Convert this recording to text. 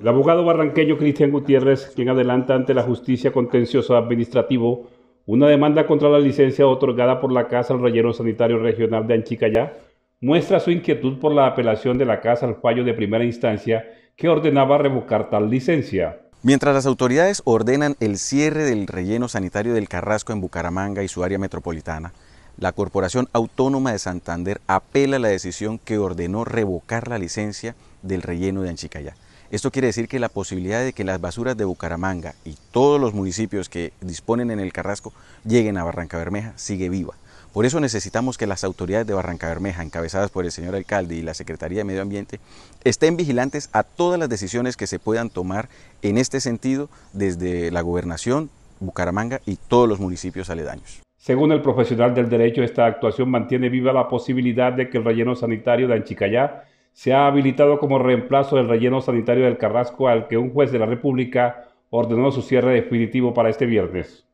El abogado barranqueño Cristian Gutiérrez, quien adelanta ante la justicia contencioso administrativo una demanda contra la licencia otorgada por la Casa al Relleno Sanitario Regional de Anchicayá, muestra su inquietud por la apelación de la Casa al fallo de primera instancia que ordenaba revocar tal licencia. Mientras las autoridades ordenan el cierre del relleno sanitario del Carrasco en Bucaramanga y su área metropolitana, la Corporación Autónoma de Santander apela la decisión que ordenó revocar la licencia del relleno de Anchicayá. Esto quiere decir que la posibilidad de que las basuras de Bucaramanga y todos los municipios que disponen en el Carrasco lleguen a Barranca Bermeja sigue viva. Por eso necesitamos que las autoridades de Barranca Bermeja, encabezadas por el señor alcalde y la Secretaría de Medio Ambiente, estén vigilantes a todas las decisiones que se puedan tomar en este sentido desde la gobernación, Bucaramanga y todos los municipios aledaños. Según el profesional del derecho, esta actuación mantiene viva la posibilidad de que el relleno sanitario de Anchicayá se ha habilitado como reemplazo del relleno sanitario del Carrasco al que un juez de la República ordenó su cierre definitivo para este viernes.